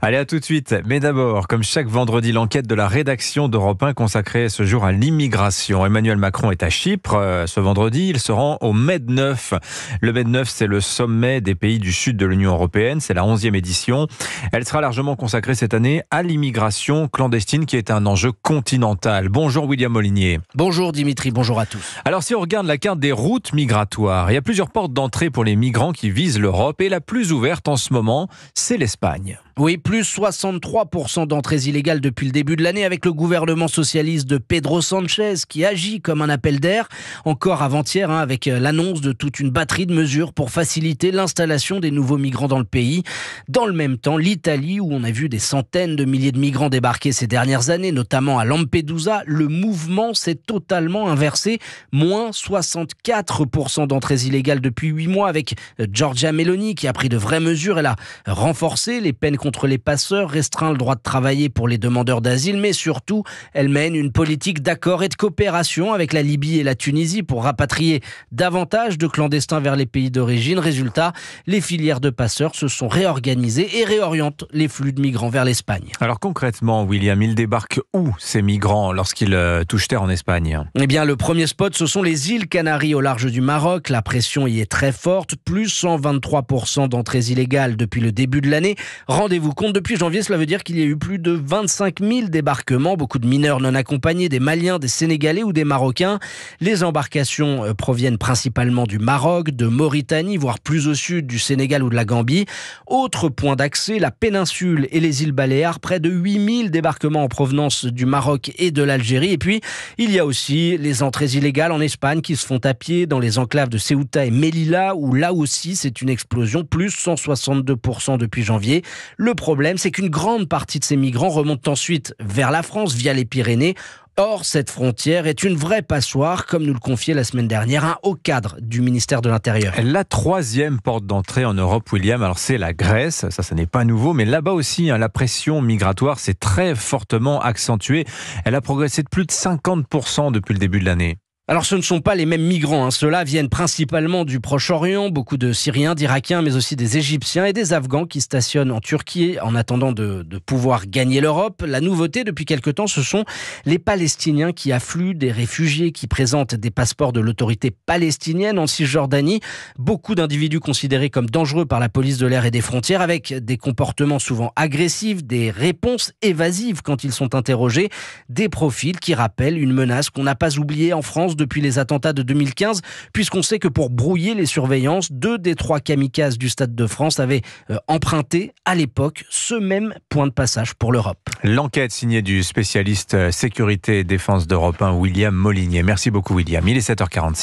Allez, à tout de suite. Mais d'abord, comme chaque vendredi, l'enquête de la rédaction d'Europe 1 consacrée ce jour à l'immigration. Emmanuel Macron est à Chypre euh, ce vendredi. Il se rend au Med 9. Le Med 9, c'est le sommet des pays du sud de l'Union européenne. C'est la 11e édition. Elle sera largement consacrée cette année à l'immigration clandestine qui est un enjeu continental. Bonjour William Molinier. Bonjour Dimitri, bonjour à tous. Alors si on regarde la carte des routes migratoires, il y a plusieurs portes d'entrée pour les migrants qui visent l'Europe et la plus ouverte en ce moment, c'est l'Espagne. Oui, plus 63% d'entrées illégales depuis le début de l'année avec le gouvernement socialiste de Pedro Sanchez qui agit comme un appel d'air. Encore avant-hier, hein, avec euh, l'annonce de toute une batterie de mesures pour faciliter l'installation des nouveaux migrants dans le pays. Dans le même temps, l'Italie, où on a vu des centaines de milliers de migrants débarquer ces dernières années, notamment à Lampedusa, le mouvement s'est totalement inversé. Moins 64% d'entrées illégales depuis 8 mois avec euh, Giorgia Meloni qui a pris de vraies mesures. Elle a renforcé les peines contre les passeurs, restreint le droit de travailler pour les demandeurs d'asile, mais surtout, elle mène une politique d'accord et de coopération avec la Libye et la Tunisie pour rapatrier davantage de clandestins vers les pays d'origine. Résultat, les filières de passeurs se sont réorganisées et réorientent les flux de migrants vers l'Espagne. Alors concrètement, William, ils débarque où ces migrants lorsqu'ils euh, touchent terre en Espagne Eh bien, le premier spot, ce sont les îles Canaries au large du Maroc. La pression y est très forte, plus 123% d'entrées illégales depuis le début de l'année. Rendez vous compte, depuis janvier, cela veut dire qu'il y a eu plus de 25 000 débarquements, beaucoup de mineurs non accompagnés, des Maliens, des Sénégalais ou des Marocains. Les embarcations euh, proviennent principalement du Maroc, de Mauritanie, voire plus au sud du Sénégal ou de la Gambie. Autre point d'accès, la péninsule et les îles Baléares, près de 8 000 débarquements en provenance du Maroc et de l'Algérie. Et puis, il y a aussi les entrées illégales en Espagne qui se font à pied dans les enclaves de Ceuta et Melilla, où là aussi c'est une explosion, plus 162% depuis janvier. Le le problème, c'est qu'une grande partie de ces migrants remontent ensuite vers la France via les Pyrénées. Or, cette frontière est une vraie passoire, comme nous le confiait la semaine dernière un haut cadre du ministère de l'Intérieur. La troisième porte d'entrée en Europe, William, alors c'est la Grèce, ça, ça n'est pas nouveau, mais là-bas aussi, hein, la pression migratoire s'est très fortement accentuée. Elle a progressé de plus de 50% depuis le début de l'année. Alors ce ne sont pas les mêmes migrants, hein. ceux-là viennent principalement du Proche-Orient, beaucoup de Syriens, d'Irakiens, mais aussi des Égyptiens et des Afghans qui stationnent en Turquie en attendant de, de pouvoir gagner l'Europe. La nouveauté depuis quelque temps, ce sont les Palestiniens qui affluent, des réfugiés qui présentent des passeports de l'autorité palestinienne en Cisjordanie, beaucoup d'individus considérés comme dangereux par la police de l'air et des frontières, avec des comportements souvent agressifs, des réponses évasives quand ils sont interrogés, des profils qui rappellent une menace qu'on n'a pas oubliée en France depuis les attentats de 2015, puisqu'on sait que pour brouiller les surveillances, deux des trois kamikazes du Stade de France avaient euh, emprunté à l'époque ce même point de passage pour l'Europe. L'enquête signée du spécialiste euh, sécurité et défense d'Europe 1, William Molinier. Merci beaucoup William. Il est h 45